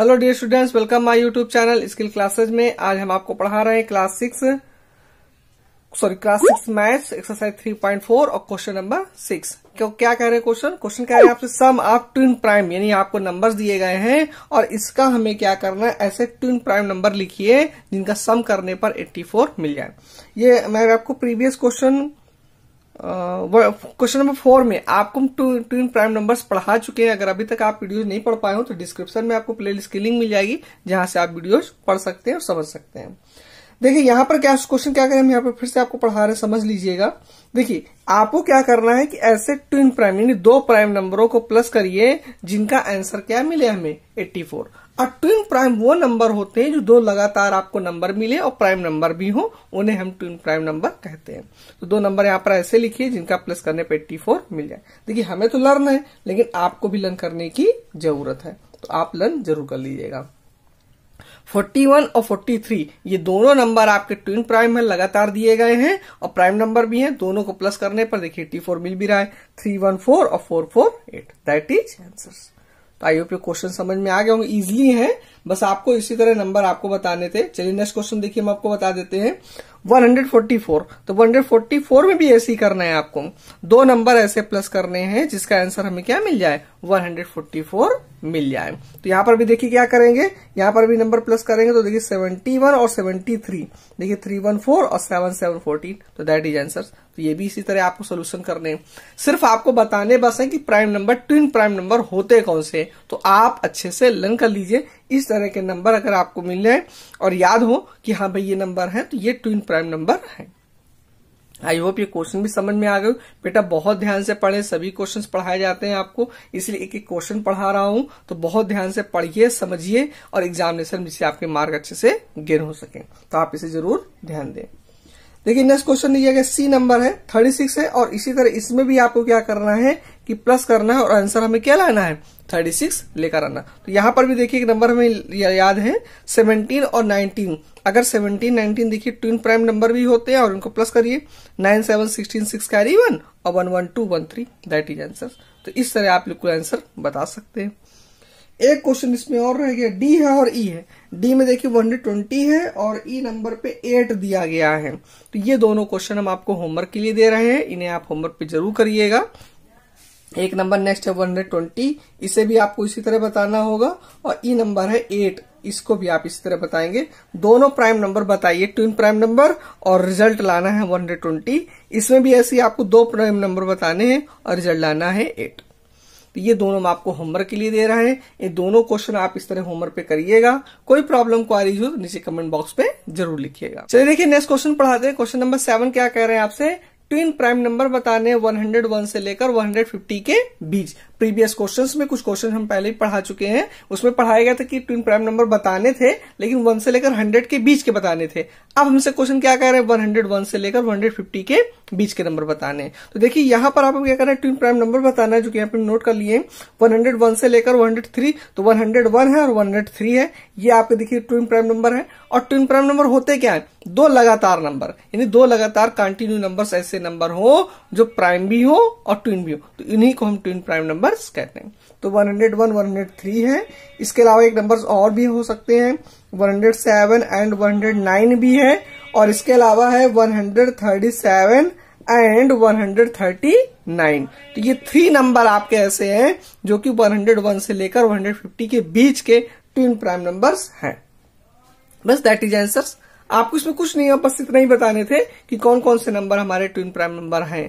hello dear students welcome my YouTube channel Skill Classes में आज हम आपको पढ़ा रहे हैं class six sorry class six maths exercise three point four और क्वेश्चन नंबर सिक्स क्यों क्या कह रहे हैं क्वेश्चन क्वेश्चन कह रहे हैं आपसे सम ऑफ ट्विन प्राइम यानी आपको नंबर्स दिए गए हैं और इसका हमें क्या करना है ऐसे ट्विन प्राइम नंबर लिखिए जिनका सम करने पर 84 मिल जाए ये मैं आपको previous question question number four में आपको ट्विन प्राइम नंबर्स पढ़ा चुके हैं अगर अभी तक आप वीडियो नहीं पढ़ पाए हो तो डिस्क्रिप्शन में आपको प्ले लिस्ट की लिंक मिल जाएगी जहां से आप वीडियोस पढ़ सकते हैं और समझ सकते हैं देखिए यहाँ पर क्या क्वेश्चन क्या करें हम यहाँ पर फिर से आपको पढ़ा रहे समझ लीजिएगा देखिए आपको क्या करना है कि ऐसे ट्विन प्राइम यानी दो प्राइम नंबरों को प्लस करिए जिनका आंसर क्या मिले हमें 84 और ट्विन प्राइम वो नंबर होते हैं जो दो लगातार आपको नंबर मिले और प्राइम नंबर भी हो उन्हें हम ट्विन प्राइम नंबर कहते हैं तो दो नंबर यहाँ पर ऐसे लिखिए जिनका प्लस करने पे टी फोर मिल जाए देखिए हमें तो लर्न है लेकिन आपको भी लर्न करने की जरूरत है तो आप लर्न जरूर कर लीजिएगा 41 और 43 ये दोनों नंबर आपके ट्विन प्राइम में लगातार दिए गए हैं और प्राइम नंबर भी हैं दोनों को प्लस करने पर देखिए टी फोर मिल भी रहा है थ्री वन फोर और four four eight that is answer तो आई होप ये क्वेश्चन समझ में आ गए होंगे इजिली है बस आपको इसी तरह नंबर आपको बताने थे चलिए नेक्स्ट क्वेश्चन देखिए हम आपको बता देते हैं 144 तो 144 में भी ऐसे ही करना है आपको दो नंबर ऐसे प्लस करने हैं जिसका आंसर हमें क्या मिल जाए 144 मिल जाए तो यहाँ पर भी देखिए क्या करेंगे यहां पर भी नंबर प्लस करेंगे तो देखिए सेवेंटी वन और सेवेंटी थ्री देखिए थ्री वन फोर और सेवन सेवन फोर्टीन तो दैट इज आंसर तो ये भी इसी तरह आपको सोल्यूशन करने सिर्फ आपको बताने बस है कि prime number twin prime number होते कौन से तो आप अच्छे से लर्न कर लीजिए इस तरह के नंबर अगर आपको मिल जाए और याद हो कि हाँ भाई ये नंबर है तो ये ट्विन प्राइम नंबर है आई होप ये क्वेश्चन भी समझ में आ गए बेटा बहुत ध्यान से पढ़े सभी क्वेश्चंस पढ़ाए जाते हैं आपको इसलिए एक एक क्वेश्चन पढ़ा रहा हूं तो बहुत ध्यान से पढ़िए समझिए और एग्जामिनेशन जिससे आपके मार्क अच्छे से गेन हो सके तो आप इसे जरूर ध्यान दें देखिए नेक्स्ट क्वेश्चन दिया गया सी नंबर है थर्टी सिक्स है और इसी तरह इसमें भी आपको क्या करना है कि प्लस करना है और आंसर हमें क्या लाना है थर्टी सिक्स लेकर आना तो यहाँ पर भी देखिए एक नंबर हमें याद है सेवनटीन और नाइनटीन अगर सेवनटीन नाइनटीन देखिए ट्विन प्राइम नंबर भी होते हैं और उनको प्लस करिए nine seven sixteen six carry one और one one two one three that is answer तो इस तरह आप लोग को आंसर बता सकते हैं एक क्वेश्चन इसमें और रह गया डी है और ई e है डी में देखिए ट्वेंटी है और ई e नंबर पे एट दिया गया है तो ये दोनों क्वेश्चन हम आपको होमवर्क के लिए दे रहे हैं इन्हें आप होमवर्क पे जरूर करिएगा एक नंबर नेक्स्ट है वन ट्वेंटी इसे भी आपको इसी तरह बताना होगा और ई e नंबर है एट इसको भी आप इसी तरह बताएंगे दोनों प्राइम नंबर बताइए ट्विन प्राइम नंबर और रिजल्ट लाना है वन इसमें भी ऐसे आपको दो प्राइम नंबर बताने हैं और रिजल्ट लाना है एट तो ये दोनों मैं आपको होमवर्क के लिए दे रहा है ये दोनों क्वेश्चन आप इस तरह होमवर्क पे करिएगा कोई प्रॉब्लम रही हो तो नीचे कमेंट बॉक्स पे जरूर लिखिएगा चलिए देखिए नेक्स्ट क्वेश्चन पढ़ाते हैं क्वेश्चन नंबर सेवन क्या कह रहे हैं आपसे ट्विन प्राइम नंबर बताने 101 से लेकर 150 के बीच प्रीवियस क्वेश्चंस में कुछ क्वेश्चन हम पहले ही पढ़ा चुके हैं उसमें पढ़ाया गया था कि ट्विन प्राइम नंबर बताने थे लेकिन वन से लेकर हंड्रेड के बीच के बताने थे अब हमसे क्वेश्चन क्या कह रहे हैं वन हंड्रेड वन से लेकर वन हंड्रेड फिफ्टी के बीच के नंबर बताने तो देखिए यहां पर आपको क्या रहे हैं ट्विन प्राइम नंबर बताना है जो कि यहाँ नोट कर लिए वन हंड्रेड वन से लेकर वन हंड्रेड थ्री तो वन हंड्रेड वन है और वन हंड्रेड थ्री है ये आपके देखिए ट्विन प्राइम नंबर है और ट्विन प्राइम नंबर होते क्या है दो लगातार नंबर यानी दो लगातार कंटिन्यू नंबर ऐसे नंबर हो जो प्राइम भी हो और ट्विन भी हो तो इन्हीं को हम ट्विन प्राइम नंबर नंबर्स कहते हैं तो 101 103 है इसके अलावा एक नंबर्स और भी हो सकते हैं 107 एंड 109 भी है और इसके अलावा है 137 एंड 139 तो ये थ्री नंबर आपके ऐसे हैं जो कि 101 से लेकर 150 के बीच के ट्विन प्राइम नंबर्स हैं बस दैट इज आंसर्स आपको इसमें कुछ नहीं है बस इतना ही बताने थे कि कौन कौन से नंबर हमारे ट्विन प्राइम नंबर हैं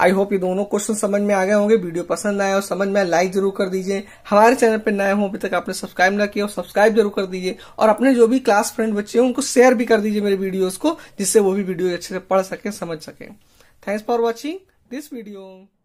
आई होप ये दोनों क्वेश्चन समझ में आ गए होंगे वीडियो पसंद आया और समझ में लाइक जरूर कर दीजिए हमारे चैनल पर नए हो अभी तक आपने सब्सक्राइब ना किया और सब्सक्राइब जरूर कर दीजिए और अपने जो भी क्लास फ्रेंड बच्चे हैं उनको शेयर भी कर दीजिए मेरे वीडियोज को जिससे वो भी वीडियो अच्छे से पढ़ सकें समझ सकें thanks for watching this video